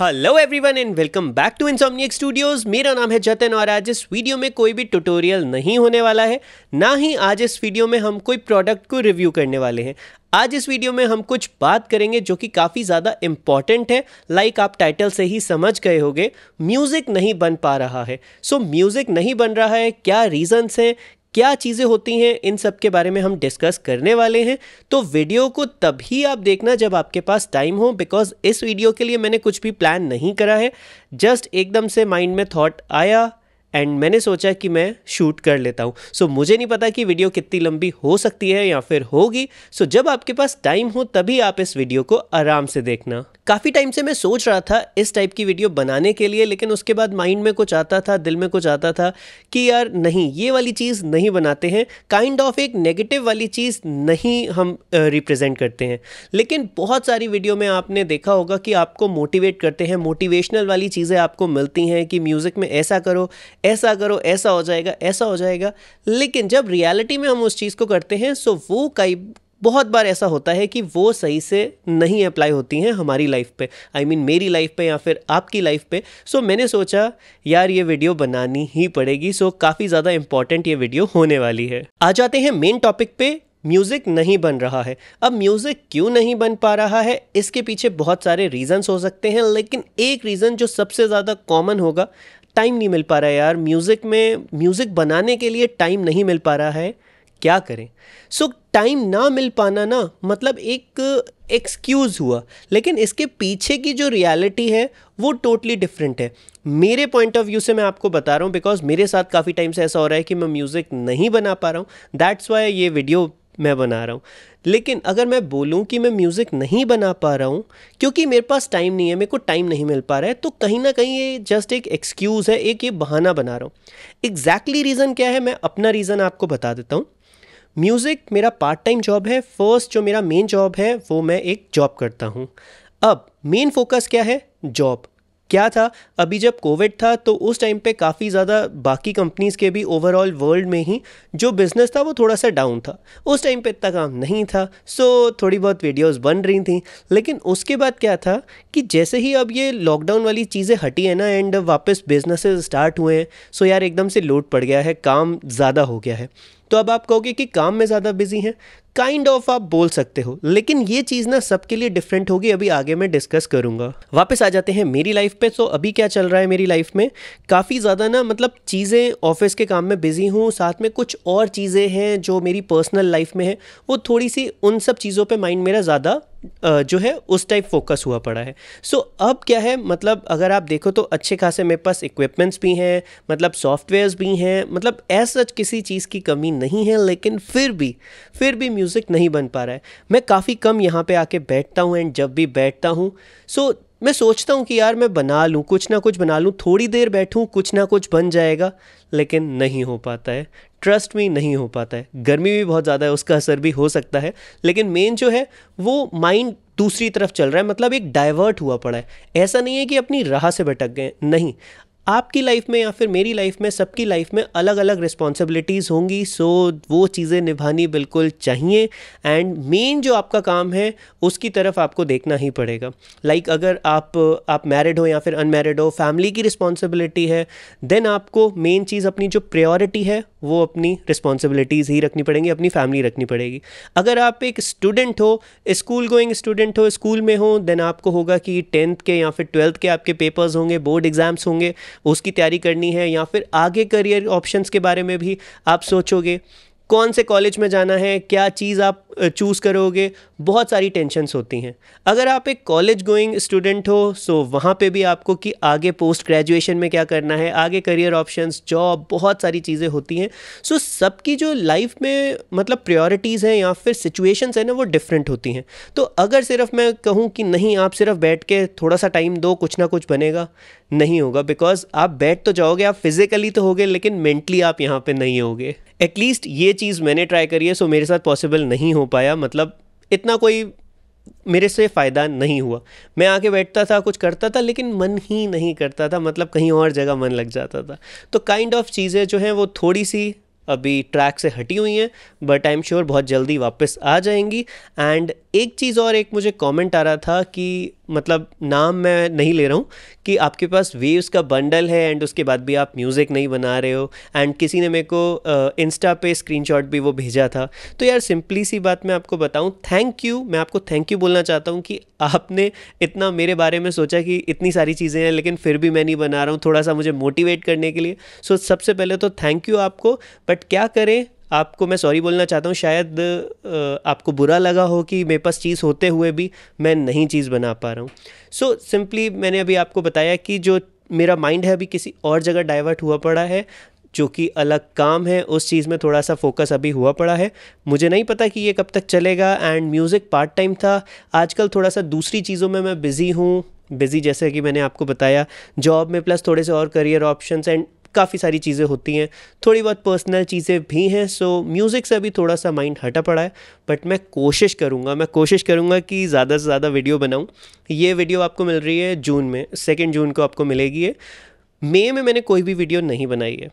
hello everyone and welcome back to Insomniac Studios मेरा नाम है जतन और आज इस वीडियो में कोई भी ट्यूटोरियल नहीं होने वाला है ना ही आज इस वीडियो में हम कोई प्रोडक्ट को रिव्यू करने वाले हैं आज इस वीडियो में हम कुछ बात करेंगे जो कि काफ़ी ज़्यादा इम्पॉर्टेंट है लाइक आप टाइटल से ही समझ गए होगे म्यूज़िक नहीं बन पा रहा है सो so, म्यूज़िक नहीं बन रहा है क्या रीज़न्स हैं क्या चीज़ें होती हैं इन सब के बारे में हम डिस्कस करने वाले हैं तो वीडियो को तभी आप देखना जब आपके पास टाइम हो बिकॉज इस वीडियो के लिए मैंने कुछ भी प्लान नहीं करा है जस्ट एकदम से माइंड में थॉट आया एंड मैंने सोचा कि मैं शूट कर लेता हूँ सो so, मुझे नहीं पता कि वीडियो कितनी लंबी हो सकती है या फिर होगी सो so, जब आपके पास टाइम हो तभी आप इस वीडियो को आराम से देखना काफ़ी टाइम से मैं सोच रहा था इस टाइप की वीडियो बनाने के लिए लेकिन उसके बाद माइंड में कुछ आता था दिल में कुछ आता था कि यार नहीं ये वाली चीज़ नहीं बनाते हैं काइंड ऑफ एक नेगेटिव वाली चीज़ नहीं हम रिप्रेजेंट करते हैं लेकिन बहुत सारी वीडियो में आपने देखा होगा कि आपको मोटिवेट करते हैं मोटिवेशनल वाली चीज़ें आपको मिलती हैं कि म्यूज़िक में ऐसा करो ऐसा करो ऐसा हो जाएगा ऐसा हो जाएगा लेकिन जब रियलिटी में हम उस चीज़ को करते हैं सो वो कई बहुत बार ऐसा होता है कि वो सही से नहीं अप्लाई होती हैं हमारी लाइफ पे आई I मीन mean, मेरी लाइफ पे या फिर आपकी लाइफ पे सो so, मैंने सोचा यार ये वीडियो बनानी ही पड़ेगी सो so, काफ़ी ज़्यादा इंपॉर्टेंट ये वीडियो होने वाली है आ जाते हैं मेन टॉपिक पे म्यूज़िक नहीं बन रहा है अब म्यूज़िक क्यों नहीं बन पा रहा है इसके पीछे बहुत सारे रीज़न्स हो सकते हैं लेकिन एक रीज़न जो सबसे ज़्यादा कॉमन होगा टाइम नहीं मिल पा रहा है यार म्यूज़िक में म्यूज़िक बनाने के लिए टाइम नहीं मिल पा रहा है क्या करें सो so, टाइम ना मिल पाना ना मतलब एक एक्सक्यूज़ हुआ लेकिन इसके पीछे की जो रियलिटी है वो टोटली डिफरेंट है मेरे पॉइंट ऑफ व्यू से मैं आपको बता रहा हूँ बिकॉज मेरे साथ काफ़ी टाइम से ऐसा हो रहा है कि मैं म्यूज़िक नहीं बना पा रहा हूँ दैट्स वाई ये वीडियो मैं बना रहा हूँ लेकिन अगर मैं बोलूँ कि मैं म्यूज़िक नहीं बना पा रहा हूँ क्योंकि मेरे पास टाइम नहीं है मेरे को टाइम नहीं मिल पा रहा है तो कहीं ना कहीं ये जस्ट एक एक्सक्यूज़ है एक ये बहाना बना रहा हूँ एग्जैक्टली रीज़न क्या है मैं अपना रीज़न आपको बता देता हूँ म्यूज़िक मेरा पार्ट टाइम जॉब है फर्स्ट जो मेरा मेन जॉब है वो मैं एक जॉब करता हूँ अब मेन फोकस क्या है जॉब क्या था अभी जब कोविड था तो उस टाइम पे काफ़ी ज़्यादा बाकी कंपनीज़ के भी ओवरऑल वर्ल्ड में ही जो बिज़नेस था वो थोड़ा सा डाउन था उस टाइम पे इतना काम नहीं था सो थोड़ी बहुत वीडियोस बन रही थी लेकिन उसके बाद क्या था कि जैसे ही अब ये लॉकडाउन वाली चीज़ें हटी है ना एंड वापस बिजनेस स्टार्ट हुए हैं सो यार एकदम से लोड पड़ गया है काम ज़्यादा हो गया है तो अब आप कहोगे कि काम में ज़्यादा बिजी हैं काइंड ऑफ आप बोल सकते हो लेकिन ये चीज़ ना सबके लिए डिफरेंट होगी अभी आगे मैं डिस्कस करूंगा वापस आ जाते हैं मेरी लाइफ पे तो अभी क्या चल रहा है मेरी लाइफ में काफ़ी ज़्यादा ना मतलब चीज़ें ऑफिस के काम में बिज़ी हूँ साथ में कुछ और चीज़ें हैं जो मेरी पर्सनल लाइफ में है वो थोड़ी सी उन सब चीज़ों पर माइंड मेरा ज़्यादा जो है उस टाइप फोकस हुआ पड़ा है सो so, अब क्या है मतलब अगर आप देखो तो अच्छे खासे मेरे पास इक्विपमेंट्स भी हैं मतलब सॉफ्टवेयर्स भी हैं मतलब एज सच किसी चीज़ की कमी नहीं है लेकिन फिर भी फिर भी म्यूज़िक नहीं बन पा रहा है मैं काफ़ी कम यहाँ पे आके बैठता हूँ एंड जब भी बैठता हूँ सो so, मैं सोचता हूँ कि यार मैं बना लूँ कुछ ना कुछ बना लूँ थोड़ी देर बैठूँ कुछ ना कुछ बन जाएगा लेकिन नहीं हो पाता है ट्रस्ट में नहीं हो पाता है गर्मी भी बहुत ज़्यादा है उसका असर भी हो सकता है लेकिन मेन जो है वो माइंड दूसरी तरफ चल रहा है मतलब एक डाइवर्ट हुआ पड़ा है ऐसा नहीं है कि अपनी राह से भटक गए नहीं आपकी लाइफ में या फिर मेरी लाइफ में सबकी लाइफ में अलग अलग रिस्पॉन्सिबिलिटीज़ होंगी सो वो चीज़ें निभानी बिल्कुल चाहिए एंड मेन जो आपका काम है उसकी तरफ आपको देखना ही पड़ेगा लाइक like अगर आप आप मैरिड हो या फिर अनमैरिड हो फैमिली की रिस्पॉन्सिबिलिटी है देन आपको मेन चीज़ अपनी जो प्रायोरिटी है वो अपनी रिस्पॉन्सिबिलिटीज़ ही रखनी पड़ेंगी अपनी फैमिली रखनी पड़ेगी अगर आप एक स्टूडेंट हो स्कूल गोइंग स्टूडेंट हो स्कूल में हो देन आपको होगा कि टेंथ के या फिर ट्वेल्थ के आपके पेपर्स होंगे बोर्ड एग्ज़ाम्स होंगे उसकी तैयारी करनी है या फिर आगे करियर ऑप्शंस के बारे में भी आप सोचोगे कौन से कॉलेज में जाना है क्या चीज़ आप चूज़ करोगे बहुत सारी टेंशन्स होती हैं अगर आप एक कॉलेज गोइंग स्टूडेंट हो सो वहाँ पे भी आपको कि आगे पोस्ट ग्रेजुएशन में क्या करना है आगे करियर ऑप्शंस जॉब बहुत सारी चीज़ें होती हैं सो सबकी जो लाइफ में मतलब प्रायोरिटीज़ हैं या फिर सिचुएशंस हैं ना वो डिफरेंट होती हैं तो अगर सिर्फ मैं कहूँ कि नहीं आप सिर्फ बैठ के थोड़ा सा टाइम दो कुछ ना कुछ बनेगा नहीं होगा बिकॉज आप बैठ तो जाओगे आप फिज़िकली तो होगे लेकिन मेंटली आप यहाँ पर नहीं होगे एटलीस्ट ये चीज़ मैंने ट्राई करी है सो मेरे साथ पॉसिबल नहीं हो पाया मतलब इतना कोई मेरे से फ़ायदा नहीं हुआ मैं आके बैठता था कुछ करता था लेकिन मन ही नहीं करता था मतलब कहीं और जगह मन लग जाता था तो काइंड ऑफ चीज़ें जो हैं वो थोड़ी सी अभी ट्रैक से हटी हुई हैं बट आई एम श्योर बहुत जल्दी वापस आ जाएंगी एंड एक चीज़ और एक मुझे कमेंट आ रहा था कि मतलब नाम मैं नहीं ले रहा हूँ कि आपके पास वेव्स का बंडल है एंड उसके बाद भी आप म्यूज़िक नहीं बना रहे हो एंड किसी ने मेरे को इंस्टा पे स्क्रीनशॉट भी वो भेजा था तो यार सिंपली सी बात मैं आपको बताऊँ थैंक यू मैं आपको थैंक यू बोलना चाहता हूँ कि आपने इतना मेरे बारे में सोचा कि इतनी सारी चीज़ें हैं लेकिन फिर भी मैं नहीं बना रहा हूँ थोड़ा सा मुझे मोटिवेट करने के लिए सो so, सबसे पहले तो थैंक यू आपको बट क्या करें आपको मैं सॉरी बोलना चाहता हूँ शायद आपको बुरा लगा हो कि मेरे पास चीज़ होते हुए भी मैं नहीं चीज़ बना पा रहा हूँ सो सिंपली मैंने अभी आपको बताया कि जो मेरा माइंड है अभी किसी और जगह डाइवर्ट हुआ पड़ा है जो कि अलग काम है उस चीज़ में थोड़ा सा फोकस अभी हुआ पड़ा है मुझे नहीं पता कि ये कब तक चलेगा एंड म्यूज़िक पार्ट टाइम था आजकल थोड़ा सा दूसरी चीज़ों में मैं बिज़ी हूँ बिज़ी जैसे कि मैंने आपको बताया जॉब में प्लस थोड़े से और करियर ऑप्शंस एंड काफ़ी सारी चीज़ें होती हैं थोड़ी बहुत पर्सनल चीज़ें भी हैं सो म्यूज़िक से अभी थोड़ा सा माइंड हटा पड़ा है बट मैं कोशिश करूँगा मैं कोशिश करूँगा कि ज़्यादा से ज़्यादा वीडियो बनाऊँ ये वीडियो आपको मिल रही है जून में सेकेंड जून को आपको मिलेगी है मे में मैंने कोई भी वीडियो नहीं बनाई है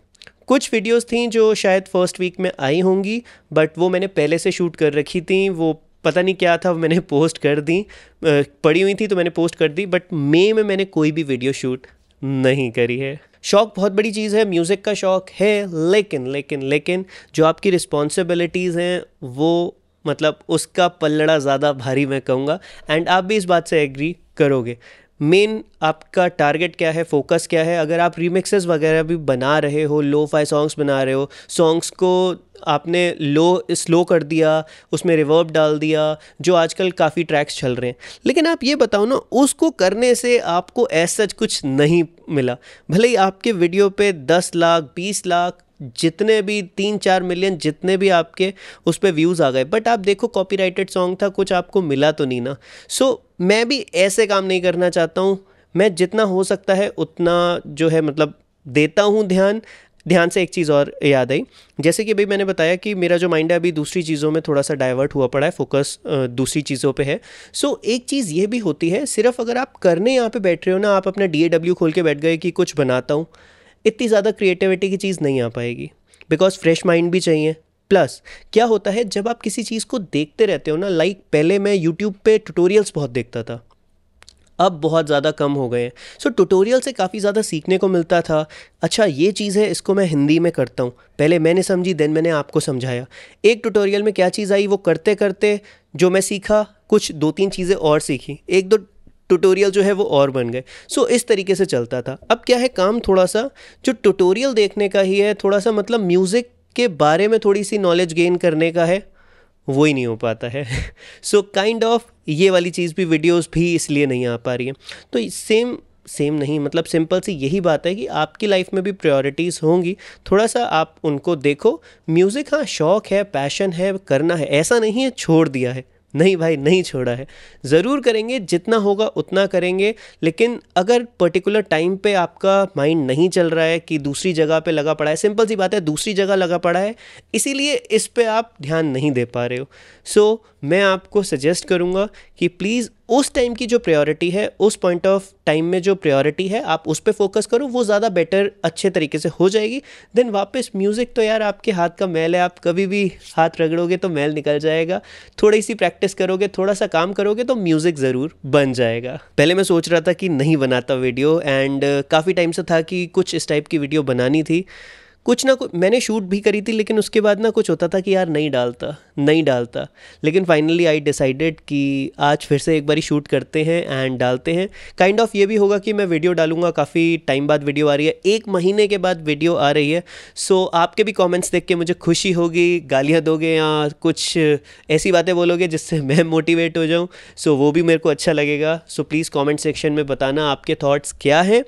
कुछ वीडियोस थी जो शायद फर्स्ट वीक में आई होंगी बट वो मैंने पहले से शूट कर रखी थी वो पता नहीं क्या था मैंने पोस्ट कर दी पड़ी हुई थी तो मैंने पोस्ट कर दी बट मे में मैंने कोई भी वीडियो शूट नहीं करी है शौक़ बहुत बड़ी चीज़ है म्यूज़िक का शौक़ है लेकिन लेकिन लेकिन जो आपकी रिस्पॉन्सिबिलिटीज़ हैं वो मतलब उसका पलड़ा ज़्यादा भारी मैं कहूँगा एंड आप भी इस बात से एग्री करोगे मेन आपका टारगेट क्या है फोकस क्या है अगर आप रीमिक्सेस वगैरह भी बना रहे हो लो फाई सॉन्ग्स बना रहे हो सॉन्ग्स को आपने लो स्लो कर दिया उसमें रिवर्ब डाल दिया जो आजकल काफ़ी ट्रैक्स चल रहे हैं लेकिन आप ये बताओ ना उसको करने से आपको ऐसा कुछ नहीं मिला भले ही आपके वीडियो पे 10 लाख 20 लाख जितने भी तीन चार मिलियन जितने भी आपके उस पर व्यूज़ आ गए बट आप देखो कॉपीराइटेड सॉन्ग था कुछ आपको मिला तो नहीं ना सो so, मैं भी ऐसे काम नहीं करना चाहता हूँ मैं जितना हो सकता है उतना जो है मतलब देता हूँ ध्यान ध्यान से एक चीज़ और याद आई जैसे कि अभी मैंने बताया कि मेरा जो माइंड है अभी दूसरी चीज़ों में थोड़ा सा डाइवर्ट हुआ पड़ा है फोकस दूसरी चीज़ों पे है सो so, एक चीज़ ये भी होती है सिर्फ अगर आप करने यहाँ पे बैठ रहे हो ना आप अपना डी खोल के बैठ गए कि कुछ बनाता हूँ इतनी ज़्यादा क्रिएटिविटी की चीज़ नहीं आ पाएगी बिकॉज फ्रेश माइंड भी चाहिए प्लस क्या होता है जब आप किसी चीज़ को देखते रहते हो ना लाइक पहले मैं यूट्यूब पे ट्यूटोरियल्स बहुत देखता था अब बहुत ज़्यादा कम हो गए हैं सो so, ट्यूटोरियल से काफ़ी ज़्यादा सीखने को मिलता था अच्छा ये चीज़ है इसको मैं हिंदी में करता हूँ पहले मैंने समझी देन मैंने आपको समझाया एक ट्यूटोरियल में क्या चीज़ आई वो करते करते जो मैं सीखा कुछ दो तीन चीज़ें और सीखी एक दो ट्यूटोरियल जो है वो और बन गए सो so, इस तरीके से चलता था अब क्या है काम थोड़ा सा जो ट्यूटोरियल देखने का ही है थोड़ा सा मतलब म्यूज़िक के बारे में थोड़ी सी नॉलेज गेन करने का है वो ही नहीं हो पाता है सो काइंड ऑफ ये वाली चीज़ भी वीडियोस भी इसलिए नहीं आ पा रही है तो सेम सेम नहीं मतलब सिंपल सी यही बात है कि आपकी लाइफ में भी प्रायोरिटीज़ होंगी थोड़ा सा आप उनको देखो म्यूज़िक हाँ शौक है पैशन है करना है ऐसा नहीं है छोड़ दिया है नहीं भाई नहीं छोड़ा है ज़रूर करेंगे जितना होगा उतना करेंगे लेकिन अगर पर्टिकुलर टाइम पे आपका माइंड नहीं चल रहा है कि दूसरी जगह पे लगा पड़ा है सिंपल सी बात है दूसरी जगह लगा पड़ा है इसीलिए इस पे आप ध्यान नहीं दे पा रहे हो सो so, मैं आपको सजेस्ट करूँगा कि प्लीज़ उस टाइम की जो प्रायोरिटी है उस पॉइंट ऑफ टाइम में जो प्रायोरिटी है आप उस पर फोकस करो वो ज़्यादा बेटर अच्छे तरीके से हो जाएगी देन वापस म्यूज़िक तो यार आपके हाथ का मैल है आप कभी भी हाथ रगड़ोगे तो मैल निकल जाएगा थोड़ी सी प्रैक्टिस करोगे थोड़ा सा काम करोगे तो म्यूज़िक ज़रूर बन जाएगा पहले मैं सोच रहा था कि नहीं बनाता वीडियो एंड काफ़ी टाइम से था कि कुछ इस टाइप की वीडियो बनानी थी कुछ ना कुछ मैंने शूट भी करी थी लेकिन उसके बाद ना कुछ होता था कि यार नहीं डालता नहीं डालता लेकिन फाइनली आई डिसाइडेड कि आज फिर से एक बारी शूट करते हैं एंड डालते हैं काइंड ऑफ ये भी होगा कि मैं वीडियो डालूंगा काफ़ी टाइम बाद वीडियो आ रही है एक महीने के बाद वीडियो आ रही है सो आपके भी कॉमेंट्स देख के मुझे खुशी होगी गालियाँ दोगे या कुछ ऐसी बातें बोलोगे जिससे मैं मोटिवेट हो जाऊँ सो वो भी मेरे को अच्छा लगेगा सो प्लीज़ कॉमेंट सेक्शन में बताना आपके थाट्स क्या हैं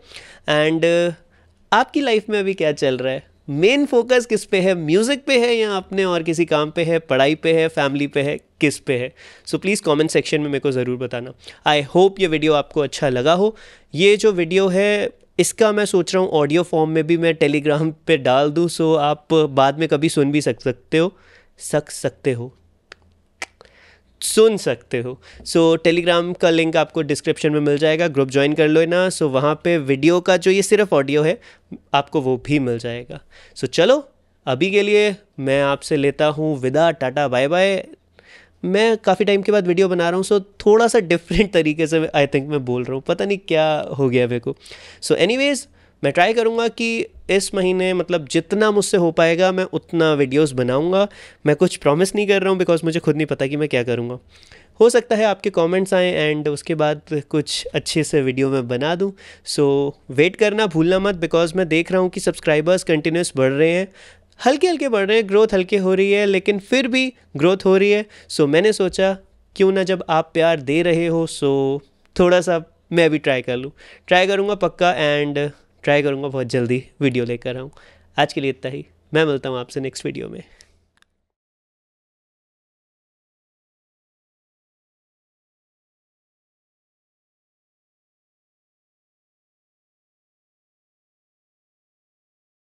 एंड आपकी लाइफ में अभी क्या चल रहा है मेन फोकस किस पे है म्यूज़िक पे है या अपने और किसी काम पे है पढ़ाई पे है फैमिली पे है किस पे है सो प्लीज़ कमेंट सेक्शन में मेरे को ज़रूर बताना आई होप ये वीडियो आपको अच्छा लगा हो ये जो वीडियो है इसका मैं सोच रहा हूँ ऑडियो फॉर्म में भी मैं टेलीग्राम पे डाल दूँ सो आप बाद में कभी सुन भी सक सकते हो सक सकते हो सुन सकते हो सो so, टेलीग्राम का लिंक आपको डिस्क्रिप्शन में मिल जाएगा ग्रुप ज्वाइन कर लो ना सो so, वहाँ पे वीडियो का जो ये सिर्फ ऑडियो है आपको वो भी मिल जाएगा सो so, चलो अभी के लिए मैं आपसे लेता हूँ विदा टाटा बाय बाय मैं काफ़ी टाइम के बाद वीडियो बना रहा हूँ सो so थोड़ा सा डिफरेंट तरीके से आई थिंक मैं बोल रहा हूँ पता नहीं क्या हो गया मेरे को सो एनी मैं ट्राई करूँगा कि इस महीने मतलब जितना मुझसे हो पाएगा मैं उतना वीडियोस बनाऊँगा मैं कुछ प्रॉमिस नहीं कर रहा हूँ बिकॉज मुझे खुद नहीं पता कि मैं क्या करूँगा हो सकता है आपके कमेंट्स आए एंड उसके बाद कुछ अच्छे से वीडियो मैं बना दूँ सो वेट करना भूलना मत बिकॉज मैं देख रहा हूँ कि सब्सक्राइबर्स कंटिन्यूस बढ़ रहे हैं हल्के हल्के बढ़ रहे हैं ग्रोथ हल्के हो रही है लेकिन फिर भी ग्रोथ हो रही है सो मैंने सोचा क्यों ना जब आप प्यार दे रहे हो सो थोड़ा सा मैं भी ट्राई कर लूँ ट्राई करूँगा पक्का एंड ट्राई करूँगा बहुत जल्दी वीडियो लेकर आऊँ आज के लिए इतना ही मैं मिलता हूँ आपसे नेक्स्ट वीडियो में